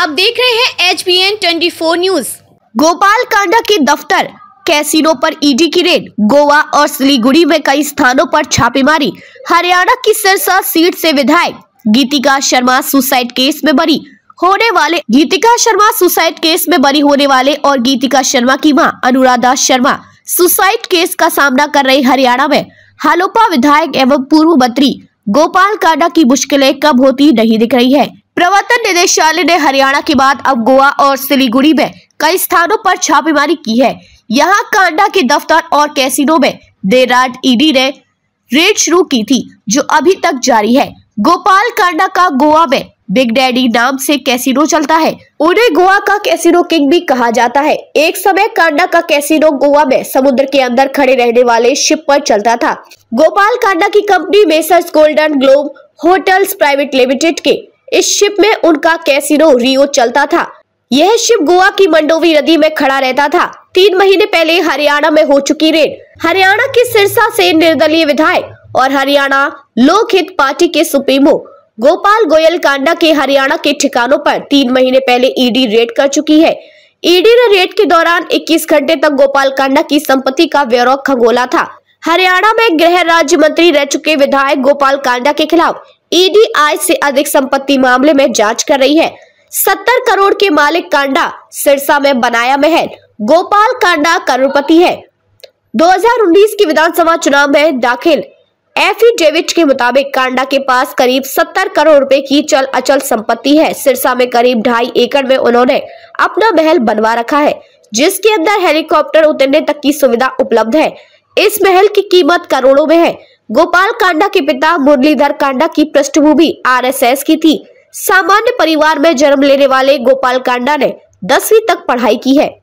आप देख रहे हैं H B N twenty four news Gopal Kanda के दफ्तर कैसीनो पर ईडी e की रेड गोवा और सिलीगुड़ी में कई स्थानों पर छापेमारी हरियाणा की सिरसा सीट से विधायक गीतिका शर्मा सुसाइड केस में बरी होने वाले गीतिका शर्मा सुसाइड केस में बरी होने वाले और गीतिका शर्मा की मां अनुराधा शर्मा सुसाइड केस का सामना कर रही हरियाणा में हालोपा विधायक एवं पूर्व मंत्री गोपाल कांडा की मुश्किलें कब होती नहीं दिख रही है प्रवर्तन निदेशालय ने हरियाणा के बाद अब गोवा और सिलीगुड़ी में कई स्थानों पर छापेमारी की है यहाँ कांडा के दफ्तर और कैसीनो में देर रात ईडी ने रेड शुरू की थी जो अभी तक जारी है गोपाल कांडा का गोवा में बिग डैडी नाम से कैसीनो चलता है उन्हें गोवा का कैसीनो किंग भी कहा जाता है एक समय कांडा का कैसीनो गोवा में समुद्र के अंदर खड़े रहने वाले शिप पर चलता था गोपाल कांडा की company messrs golden globe hotels private limited के इस शिप में उनका कैसीनो रियो चलता था यह शिप गोवा की मंडोवी नदी में खड़ा रहता था तीन महीने पहले हरियाणा में हो चुकी रेड हरियाणा के सिरसा से निर्दलीय विधायक और हरियाणा लोक हित पार्टी के सुप्रीमो गोपाल गोयल कांडा के हरियाणा के ठिकानों पर तीन महीने पहले ईडी e रेड कर चुकी है ईडी ने रेड के दौरान 21 घंटे तक गोपाल कांडा की संपत्ति का ब्यौरा खंगोला था हरियाणा में गृह राज्य मंत्री रह चुके विधायक गोपाल कांडा के खिलाफ ईडी आय से अधिक संपत्ति मामले में जांच कर रही है सत्तर करोड़ के मालिक कांडा सिरसा में बनाया महल गोपाल कांडा करोड़पति है 2019 की विधानसभा चुनाव में दाखिल एफिडेविट के मुताबिक कांडा के पास करीब 70 करोड़ रुपए की चल अचल संपत्ति है सिरसा में करीब ढाई एकड़ में उन्होंने अपना महल बनवा रखा है जिसके अंदर हेलीकॉप्टर उतरने तक की सुविधा उपलब्ध है इस महल की कीमत करोड़ों में है गोपाल कांडा के पिता मुरलीधर कांडा की पृष्ठभूमि आरएसएस की थी सामान्य परिवार में जन्म लेने वाले गोपाल कांडा ने दसवीं तक पढ़ाई की है